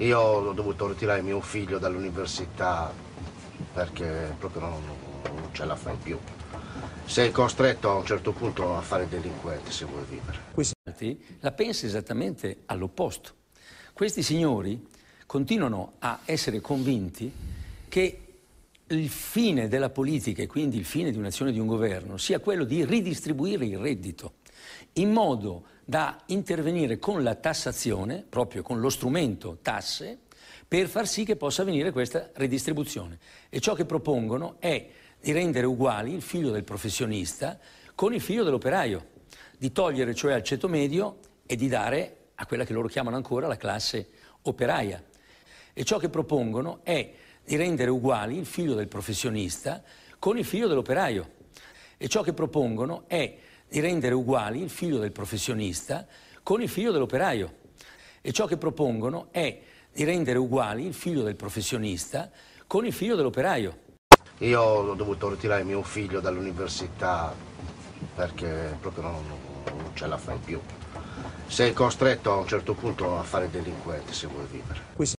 Io ho dovuto ritirare mio figlio dall'università perché proprio non, non ce la fai più. Sei costretto a un certo punto a fare delinquente se vuoi vivere. Questi la pensa esattamente all'opposto. Questi signori continuano a essere convinti che il fine della politica e quindi il fine di un'azione di un governo sia quello di ridistribuire il reddito in modo da intervenire con la tassazione, proprio con lo strumento tasse, per far sì che possa avvenire questa redistribuzione. E ciò che propongono è di rendere uguali il figlio del professionista con il figlio dell'operaio, di togliere cioè al ceto medio e di dare a quella che loro chiamano ancora la classe operaia. E ciò che propongono è di rendere uguali il figlio del professionista con il figlio dell'operaio. E ciò che propongono è di rendere uguali il figlio del professionista con il figlio dell'operaio. E ciò che propongono è di rendere uguali il figlio del professionista con il figlio dell'operaio. Io ho dovuto ritirare mio figlio dall'università perché proprio non, non ce la fai più. Sei costretto a un certo punto a fare delinquente se vuoi vivere.